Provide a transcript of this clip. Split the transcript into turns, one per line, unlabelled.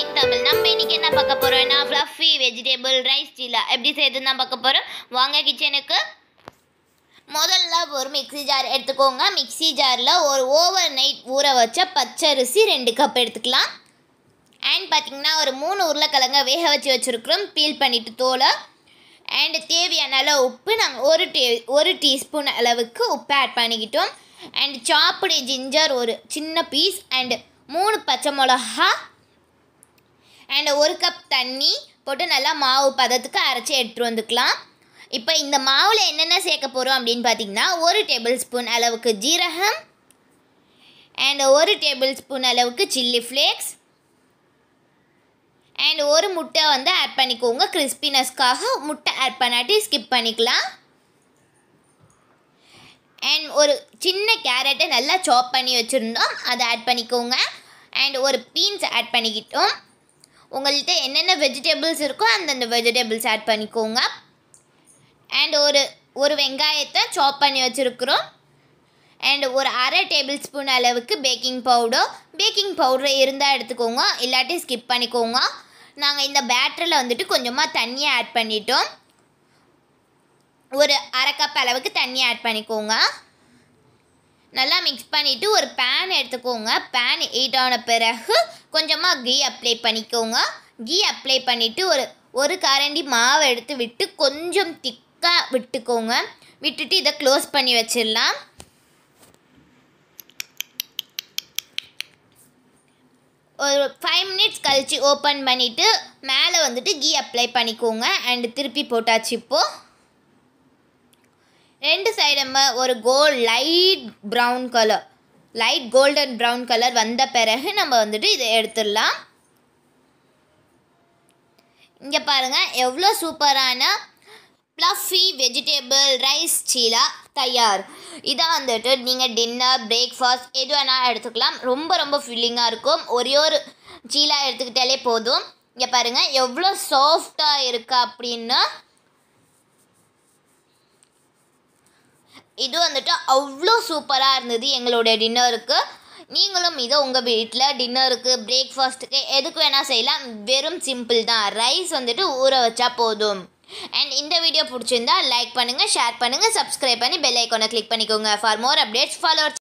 going Tamil நம்ம இன்னைக்கு என்ன பார்க்க போகிறோம்னா ஃப்ளஃபி வெஜிடபிள் ரைஸ் சீலா எப்படி செய்யறதுன்னு தான் பார்க்க போகிறோம் வாங்க கிச்சனுக்கு முதல்ல ஒரு மிக்சி ஜார் எடுத்துக்கோங்க மிக்சி ஜாரில் ஒரு ஓவர் நைட் ஊற வச்ச பச்சரிசி ரெண்டு கப் எடுத்துக்கலாம் அண்ட் பார்த்தீங்கன்னா ஒரு மூணு உருளைக்கிழங்க வேக வச்சு வச்சுருக்குறோம் பீல் பண்ணிவிட்டு தோலை அண்டு தேவையான அளவு உப்பு நாங்கள் ஒரு டீ ஒரு டீஸ்பூன் அளவுக்கு உப்பு ஆட் பண்ணிக்கிட்டோம் அண்ட் சாப்பிடி ஜிஞ்சர் ஒரு சின்ன பீஸ் அண்டு மூணு பச்சை மிளகா அண்ட் ஒரு கப் தண்ணி போட்டு நல்லா மாவு பதத்துக்கு அரைச்சி எடுத்துகிட்டு வந்துக்கலாம் இப்போ இந்த மாவில் என்னென்ன சேர்க்க போகிறோம் அப்படின்னு பார்த்திங்கன்னா ஒரு டேபிள் ஸ்பூன் அளவுக்கு ஜீரகம் அண்ட் ஒரு டேபிள் ஸ்பூன் அளவுக்கு சில்லி ஃப்ளேக்ஸ் அண்ட் ஒரு முட்டை வந்து ஆட் பண்ணிக்கோங்க கிறிஸ்பினஸ்க்காக முட்டை ஆட் பண்ணாட்டி ஸ்கிப் பண்ணிக்கலாம் அண்ட் ஒரு சின்ன கேரட்டை நல்லா சாப் பண்ணி வச்சுருந்தோம் அதை ஆட் பண்ணிக்கோங்க அண்ட் ஒரு பீன்ஸ் ஆட் பண்ணிக்கிட்டோம் உங்கள்கிட்ட என்னென்ன வெஜிடபிள்ஸ் இருக்கோ அந்தந்த வெஜிடபிள்ஸ் ஆட் பண்ணிக்கோங்க அண்ட் ஒரு ஒரு வெங்காயத்தை சாப் பண்ணி வச்சுருக்குறோம் அண்ட் ஒரு அரை டேபிள் ஸ்பூன் அளவுக்கு பேக்கிங் பவுடர் பேக்கிங் பவுடர் இருந்தால் எடுத்துக்கோங்க இல்லாட்டி ஸ்கிப் பண்ணிக்கோங்க நாங்கள் இந்த பேட்டரில் வந்துட்டு கொஞ்சமாக தண்ணியை ஆட் பண்ணிட்டோம் ஒரு அரை கப் அளவுக்கு தண்ணி ஆட் பண்ணிக்கோங்க நல்லா மிக்ஸ் பண்ணிவிட்டு ஒரு பேன் எடுத்துக்கோங்க பேன் ஹீட் ஆன பிறகு கொஞ்சமாக கீ அப்ளை பண்ணிக்கோங்க கீ அப்ளை பண்ணிவிட்டு ஒரு ஒரு கரண்டி மாவு எடுத்து விட்டு கொஞ்சம் திக்காக விட்டுக்கோங்க விட்டுட்டு இதை க்ளோஸ் பண்ணி வச்சிடலாம் ஒரு ஃபைவ் மினிட்ஸ் கழித்து ஓப்பன் பண்ணிவிட்டு மேலே வந்துட்டு கீ அப்ளை பண்ணிக்கோங்க அண்டு திருப்பி போட்டாச்சு இப்போது ரெண்டு சைடும் ஒரு கோல் light brown colour light golden brown colour வந்த பிறகு நம்ம வந்துட்டு இதை எடுத்துடலாம் இங்கே பாருங்கள் எவ்வளோ சூப்பரான ப்ளஃபி வெஜிடேபிள் ரைஸ் சீலா தயார் இதை வந்துட்டு நீங்கள் டின்னர் பிரேக்ஃபாஸ்ட் எது வேணால் எடுத்துக்கலாம் ரொம்ப ரொம்ப ஃபில்லிங்காக இருக்கும் ஒரே ஒரு சீலா எடுத்துக்கிட்டாலே போதும் இங்கே பாருங்கள் எவ்வளோ சாஃப்டாக இருக்குது அப்படின்னு இது வந்துட்டு அவ்வளோ சூப்பராக இருந்தது எங்களுடைய டின்னருக்கு நீங்களும் இதை உங்கள் வீட்டில் டின்னருக்கு பிரேக்ஃபாஸ்ட்டுக்கு எதுக்கு வேணால் செய்யலாம் வெறும் சிம்பிள் தான் ரைஸ் வந்துட்டு ஊற வச்சா போதும் அண்ட் இந்த வீடியோ பிடிச்சிருந்தா லைக் பண்ணுங்கள் ஷேர் பண்ணுங்கள் சப்ஸ்கிரைப் பண்ணி பெல் ஐக்கோனை கிளிக் பண்ணிக்கோங்க ஃபார் மோர் அப்டேட்ஸ் ஃபாலோ